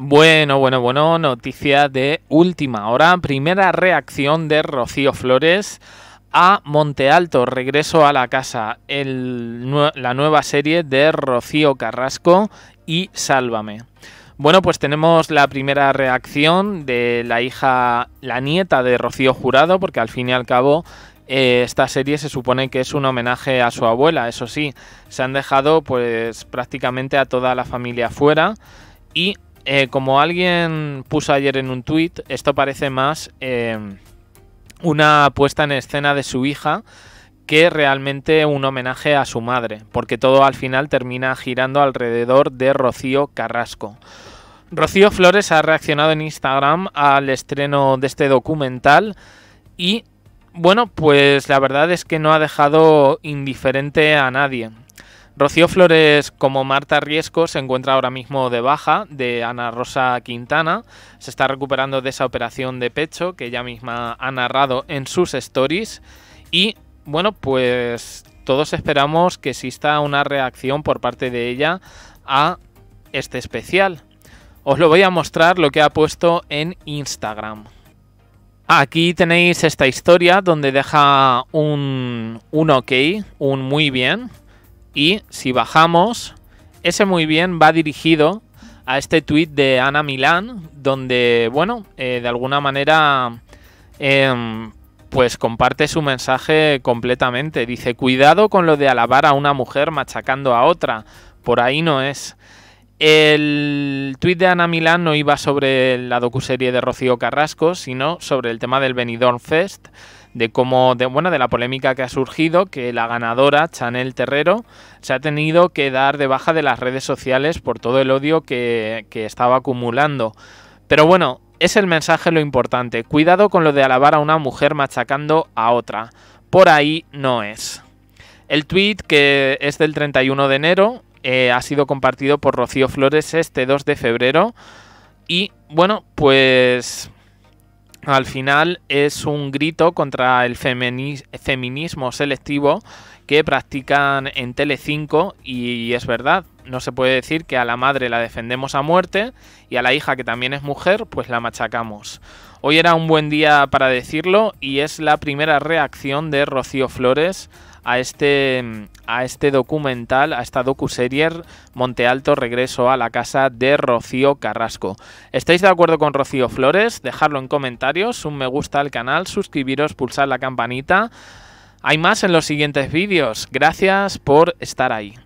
Bueno, bueno, bueno, noticia de última hora. Primera reacción de Rocío Flores a Monte Alto, regreso a la casa, la nueva serie de Rocío Carrasco y Sálvame. Bueno, pues tenemos la primera reacción de la hija, la nieta de Rocío Jurado, porque al fin y al cabo eh, esta serie se supone que es un homenaje a su abuela, eso sí, se han dejado pues prácticamente a toda la familia fuera y eh, como alguien puso ayer en un tuit, esto parece más em, una puesta en escena de su hija que realmente un homenaje a su madre, porque todo al final termina girando alrededor de Rocío Carrasco. Rocío Flores ha reaccionado en Instagram al estreno de este documental y bueno, pues la verdad es que no ha dejado indiferente a nadie. Rocío Flores, como Marta Riesco, se encuentra ahora mismo de baja de Ana Rosa Quintana. Se está recuperando de esa operación de pecho que ella misma ha narrado en sus stories. Y bueno, pues todos esperamos que exista una reacción por parte de ella a este especial. Os lo voy a mostrar lo que ha puesto en Instagram. Aquí tenéis esta historia donde deja un, ok, un muy bien, y si bajamos, ese muy bien va dirigido a este tuit de Ana Milán, donde, bueno, eh, de alguna manera, em, pues comparte su mensaje completamente. Dice, cuidado con lo de alabar a una mujer machacando a otra, por ahí no es. El tuit de Ana Milán no iba sobre la docuserie de Rocío Carrasco, sino sobre el tema del Benidorm Fest, de cómo, de, de la polémica que ha surgido, que la ganadora, Chanel Terrero, se ha tenido que dar de baja de las redes sociales por todo el odio que, que estaba acumulando. Pero bueno, es el mensaje lo importante. Cuidado con lo de alabar a una mujer machacando a otra. Por ahí no es. El tweet, que es del 31 de enero, eh, ha sido compartido por Rocío Flores este 2 de febrero. Y bueno, pues al final es un grito contra el feminismo selectivo que practican en Tele5. y es verdad, no se puede decir que a la madre la defendemos a muerte y a la hija que también es mujer, pues la machacamos. Hoy era un buen día para decirlo y es la primera reacción de Rocío Flores a este, a este documental, a esta docuserie Monte Alto Regreso a la casa de Rocío Carrasco. ¿Estáis de acuerdo con Rocío Flores? Dejadlo en comentarios, un me gusta al canal, suscribiros, pulsar la campanita. Hay más en los siguientes vídeos. Gracias por estar ahí.